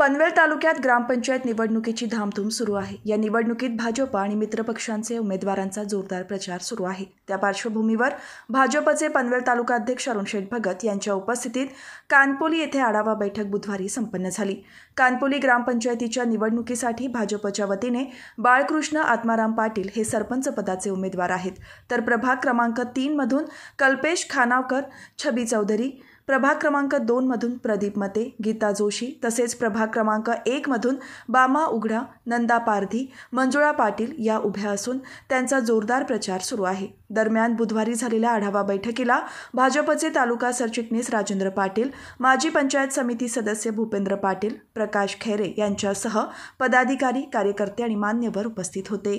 पनवेल तालुक्यात ग्रामपंचायत निवडणुकीची धामधूम सुरू आहे या निवडणुकीत भाजप आणि मित्रपक्षांचे उमेदवारांचा जोरदार प्रचार सुरू आहे त्या पार्श्वभूमीवर भाजपचे पनवेल तालुका अध्यक्ष शेठ भगत यांच्या उपस्थितीत कानपोली येथे आढावा बैठक बुधवारी संपन्न झाली कानपोली ग्रामपंचायतीच्या निवडणुकीसाठी भाजपच्या वतीने बाळकृष्ण आत्माराम पाटील हे सरपंच पदाचे उमेदवार आहेत तर प्रभाग क्रमांक तीनमधून कल्पेश खानावकर छबी चौधरी प्रभाग क्रमांक दोनमधून प्रदीप मते गीता जोशी तसेच प्रभाग क्रमांक एकमधून बामा उघडा नंदा पारधी मंजुळा पाटील या उभ्या असून त्यांचा जोरदार प्रचार सुरू आहे दरम्यान बुधवारी झालेल्या आढावा बैठकीला भाजपचे तालुका सरचिटणीस राजेंद्र पाटील माजी पंचायत समिती सदस्य भूपेंद्र पाटील प्रकाश खैरे यांच्यासह पदाधिकारी कार्यकर्ते आणि मान्यवर उपस्थित होते